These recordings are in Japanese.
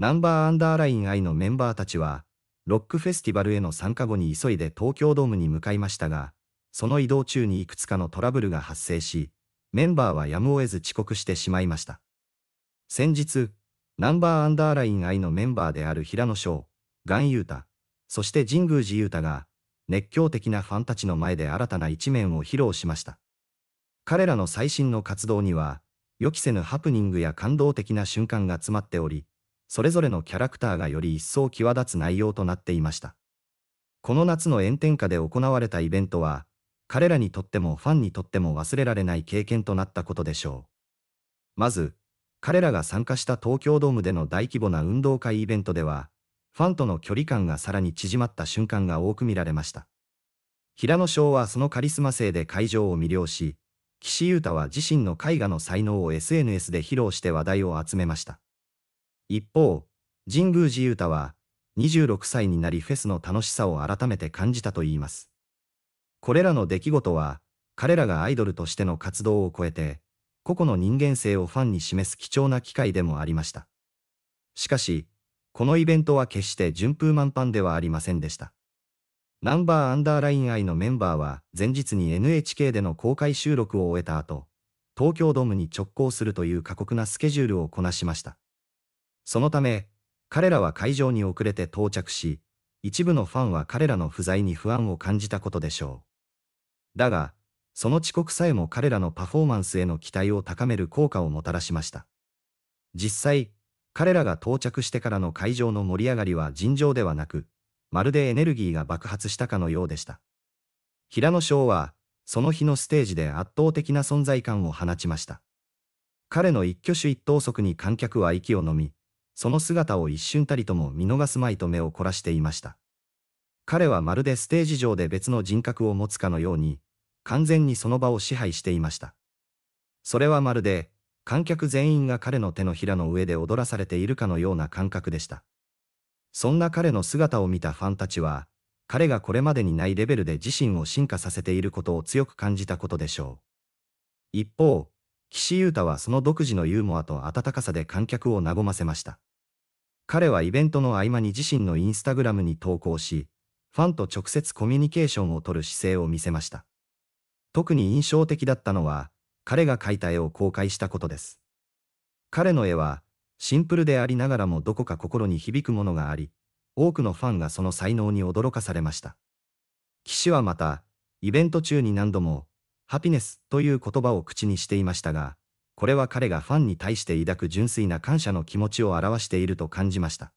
ナンバーアンダーライン I のメンバーたちは、ロックフェスティバルへの参加後に急いで東京ドームに向かいましたが、その移動中にいくつかのトラブルが発生し、メンバーはやむを得ず遅刻してしまいました。先日、ナンバーアンダーライン I のメンバーである平野翔、ガンユータ、そして神宮寺ユータが、熱狂的なファンたちの前で新たな一面を披露しました。彼らの最新の活動には、予期せぬハプニングや感動的な瞬間が詰まっており、それぞれのキャラクターがより一層際立つ内容となっていました。この夏の炎天下で行われたイベントは、彼らにとってもファンにとっても忘れられない経験となったことでしょう。まず、彼らが参加した東京ドームでの大規模な運動会イベントでは、ファンとの距離感がさらに縮まった瞬間が多く見られました。平野翔はそのカリスマ性で会場を魅了し、岸優太は自身の絵画の才能を SNS で披露して話題を集めました。一方、神宮寺勇太は、26歳になりフェスの楽しさを改めて感じたといいます。これらの出来事は、彼らがアイドルとしての活動を超えて、個々の人間性をファンに示す貴重な機会でもありました。しかし、このイベントは決して順風満帆ではありませんでした。ナンバーアンダーライン愛のメンバーは前日に NHK での公開収録を終えた後、東京ドームに直行するという過酷なスケジュールをこなしました。そのため、彼らは会場に遅れて到着し、一部のファンは彼らの不在に不安を感じたことでしょう。だが、その遅刻さえも彼らのパフォーマンスへの期待を高める効果をもたらしました。実際、彼らが到着してからの会場の盛り上がりは尋常ではなく、まるでエネルギーが爆発したかのようでした。平野翔は、その日のステージで圧倒的な存在感を放ちました。彼の一挙手一投足に観客は息をのみ、その姿を一瞬たりとも見逃すまいと目を凝らしていました。彼はまるでステージ上で別の人格を持つかのように、完全にその場を支配していました。それはまるで、観客全員が彼の手のひらの上で踊らされているかのような感覚でした。そんな彼の姿を見たファンたちは、彼がこれまでにないレベルで自身を進化させていることを強く感じたことでしょう。一方、岸優太はその独自のユーモアと温かさで観客を和ませました。彼はイベントの合間に自身のインスタグラムに投稿し、ファンと直接コミュニケーションをとる姿勢を見せました。特に印象的だったのは、彼が描いた絵を公開したことです。彼の絵は、シンプルでありながらもどこか心に響くものがあり、多くのファンがその才能に驚かされました。騎士はまた、イベント中に何度も、ハピネスという言葉を口にしていましたが、これは彼がファンに対して抱く純粋な感謝の気持ちを表していると感じました。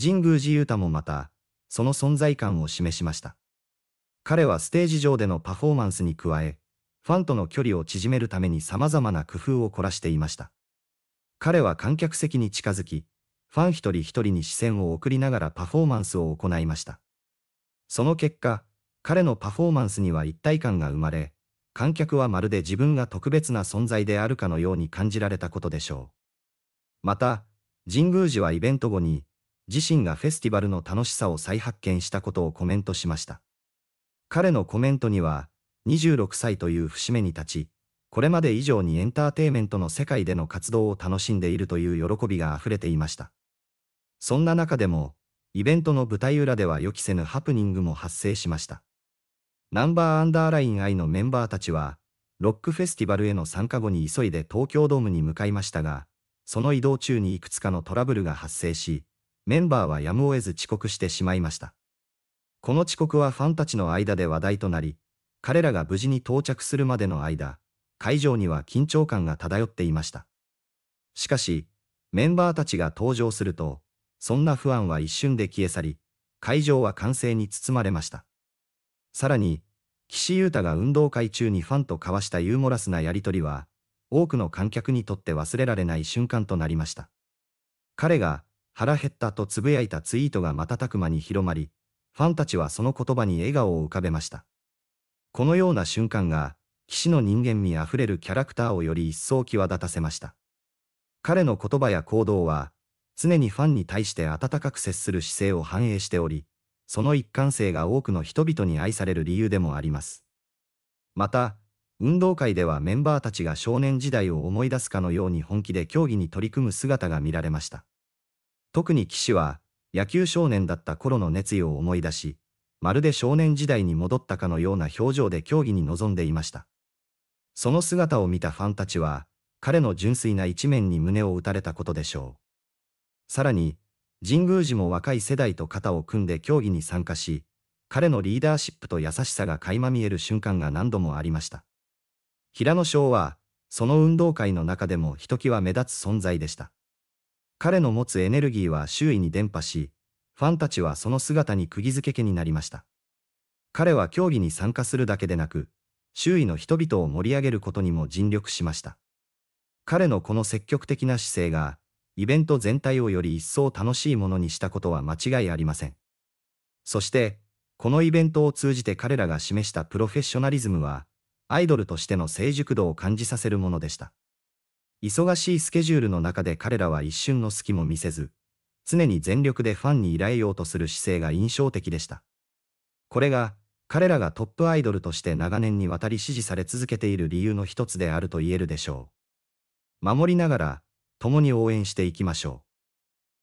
神宮寺勇太もまた、その存在感を示しました。彼はステージ上でのパフォーマンスに加え、ファンとの距離を縮めるために様々な工夫を凝らしていました。彼は観客席に近づき、ファン一人一人に視線を送りながらパフォーマンスを行いました。その結果、彼のパフォーマンスには一体感が生まれ、観客はまるで自分が特別な存在であるかのように感じられたことでしょう。また、神宮寺はイベント後に、自身がフェスティバルの楽しさを再発見したことをコメントしました。彼のコメントには、26歳という節目に立ち、これまで以上にエンターテイメントの世界での活動を楽しんでいるという喜びが溢れていました。そんな中でも、イベントの舞台裏では予期せぬハプニングも発生しました。ナンバーアンダーライン I のメンバーたちは、ロックフェスティバルへの参加後に急いで東京ドームに向かいましたが、その移動中にいくつかのトラブルが発生し、メンバーはやむを得ず遅刻してしまいました。この遅刻はファンたちの間で話題となり、彼らが無事に到着するまでの間、会場には緊張感が漂っていました。しかし、メンバーたちが登場すると、そんな不安は一瞬で消え去り、会場は歓声に包まれました。さらに、岸優太が運動会中にファンと交わしたユーモラスなやりとりは、多くの観客にとって忘れられない瞬間となりました。彼が、腹減ったとつぶやいたツイートが瞬く間に広まり、ファンたちはその言葉に笑顔を浮かべました。このような瞬間が、騎士の人間味あふれるキャラクターをより一層際立たせました。彼の言葉や行動は、常にファンに対して温かく接する姿勢を反映しており、その一貫性が多くの人々に愛される理由でもあります。また、運動会ではメンバーたちが少年時代を思い出すかのように本気で競技に取り組む姿が見られました。特に騎士は、野球少年だった頃の熱意を思い出し、まるで少年時代に戻ったかのような表情で競技に臨んでいました。その姿を見たファンたちは、彼の純粋な一面に胸を打たれたことでしょう。さらに、神宮寺も若い世代と肩を組んで競技に参加し、彼のリーダーシップと優しさが垣間見える瞬間が何度もありました。平野翔は、その運動会の中でもひときわ目立つ存在でした。彼の持つエネルギーは周囲に伝播し、ファンたちはその姿に釘付けになりました。彼は競技に参加するだけでなく、周囲の人々を盛り上げることにも尽力しました。彼のこの積極的な姿勢が、イベント全体をより一層楽しいものにしたことは間違いありません。そして、このイベントを通じて彼らが示したプロフェッショナリズムは、アイドルとしての成熟度を感じさせるものでした。忙しいスケジュールの中で彼らは一瞬の隙も見せず、常に全力でファンに依頼ようとする姿勢が印象的でした。これが、彼らがトップアイドルとして長年にわたり支持され続けている理由の一つであると言えるでしょう。守りながら、共に応援していきましょう。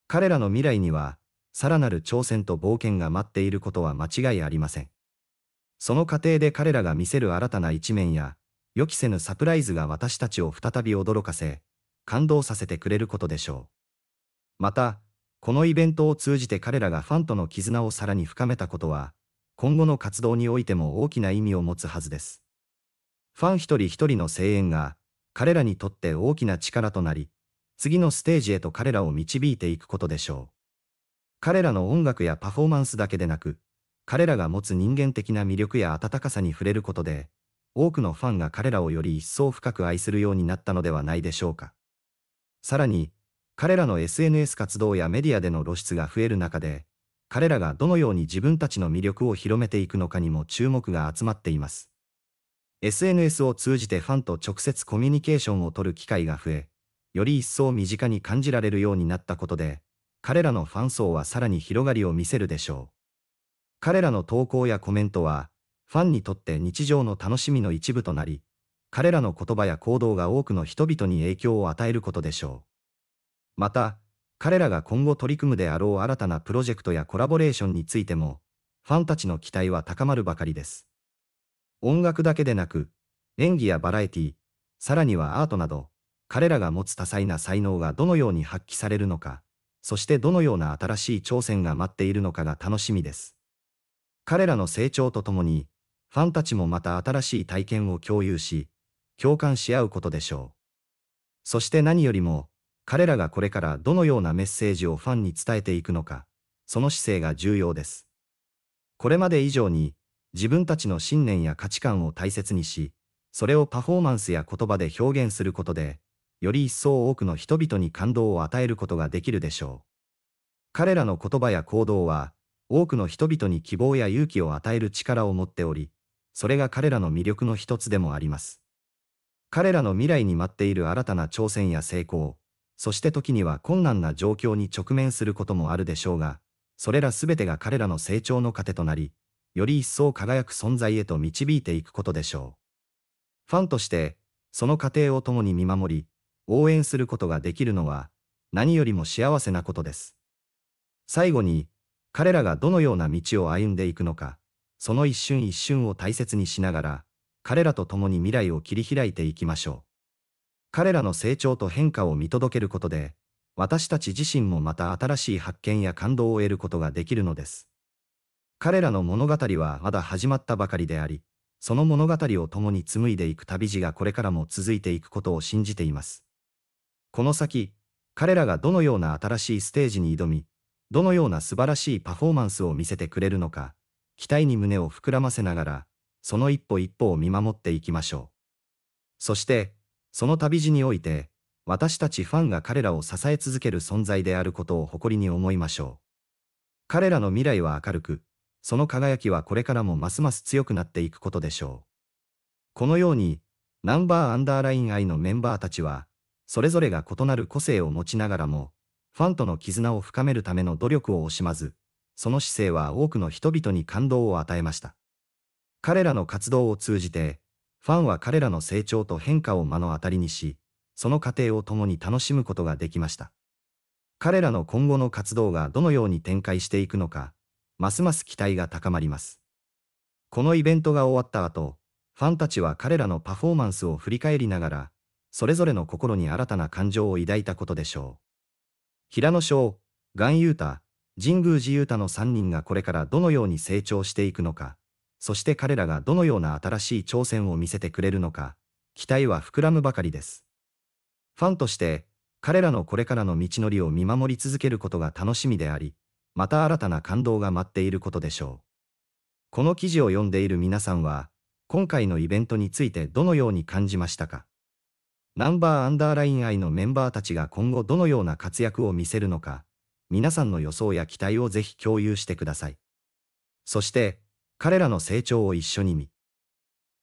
彼らの未来には、さらなる挑戦と冒険が待っていることは間違いありません。その過程で彼らが見せる新たな一面や、予期せぬサプライズが私たちを再び驚かせ、感動させてくれることでしょう。また、このイベントを通じて彼らがファンとの絆をさらに深めたことは、今後の活動においても大きな意味を持つはずです。ファン一人一人の声援が、彼らにとって大きな力となり、次のステージへと彼らを導いていくことでしょう。彼らの音楽やパフォーマンスだけでなく、彼らが持つ人間的な魅力や温かさに触れることで、多くのファンが彼らをより一層深く愛するようになったのではないでしょうか。さらに、彼らの SNS 活動やメディアでの露出が増える中で、彼らがどのように自分たちの魅力を広めていくのかにも注目が集まっています。SNS を通じてファンと直接コミュニケーションをとる機会が増え、より一層身近に感じられるようになったことで、彼らのファン層はさらに広がりを見せるでしょう。彼らの投稿やコメントは、ファンにとって日常の楽しみの一部となり、彼らの言葉や行動が多くの人々に影響を与えることでしょう。また、彼らが今後取り組むであろう新たなプロジェクトやコラボレーションについても、ファンたちの期待は高まるばかりです。音楽だけでなく、演技やバラエティ、さらにはアートなど、彼らが持つ多彩な才能がどのように発揮されるのか、そしてどのような新しい挑戦が待っているのかが楽しみです。彼らの成長とともに、ファンたちもまた新しい体験を共有し、共感し合うことでしょう。そして何よりも、彼らがこれからどのようなメッセージをファンに伝えていくのか、その姿勢が重要です。これまで以上に、自分たちの信念や価値観を大切にし、それをパフォーマンスや言葉で表現することで、より一層多くの人々に感動を与えることができるでしょう。彼らの言葉や行動は、多くの人々に希望や勇気を与える力を持っており、それが彼らの魅力の一つでもあります。彼らの未来に待っている新たな挑戦や成功、そして時には困難な状況に直面することもあるでしょうが、それら全てが彼らの成長の糧となり、より一層輝く存在へと導いていくことでしょう。ファンとして、その過程を共に見守り、応援することができるのは何よりも幸せなことです。最後に、彼らがどのような道を歩んでいくのか、その一瞬一瞬を大切にしながら、彼らと共に未来を切り開いていきましょう。彼らの成長と変化を見届けることで、私たち自身もまた新しい発見や感動を得ることができるのです。彼らの物語はまだ始まったばかりであり、その物語を共に紡いでいく旅路がこれからも続いていくことを信じています。この先、彼らがどのような新しいステージに挑み、どのような素晴らしいパフォーマンスを見せてくれるのか、期待に胸を膨らませながら、その一歩一歩を見守っていきましょう。そして、その旅路において、私たちファンが彼らを支え続ける存在であることを誇りに思いましょう。彼らの未来は明るく、その輝きはこれからもますます強くなっていくことでしょう。このように、ナンバーアンダーライン愛のメンバーたちは、それぞれが異なる個性を持ちながらも、ファンとの絆を深めるための努力を惜しまず、その姿勢は多くの人々に感動を与えました。彼らの活動を通じて、ファンは彼らの成長と変化を目の当たりにし、その過程を共に楽しむことができました。彼らの今後の活動がどのように展開していくのか、ますます期待が高まります。このイベントが終わった後、ファンたちは彼らのパフォーマンスを振り返りながら、それぞれの心に新たな感情を抱いたことでしょう。平野翔、岩優太、神宮寺優太の3人がこれからどのように成長していくのか、そして彼らがどのような新しい挑戦を見せてくれるのか、期待は膨らむばかりです。ファンとして、彼らのこれからの道のりを見守り続けることが楽しみであり、また新たな感動が待っていることでしょう。この記事を読んでいる皆さんは、今回のイベントについてどのように感じましたかナンバーアンダーライン愛のメンバーたちが今後どのような活躍を見せるのか、皆さんの予想や期待をぜひ共有してください。そして、彼らの成長を一緒に見、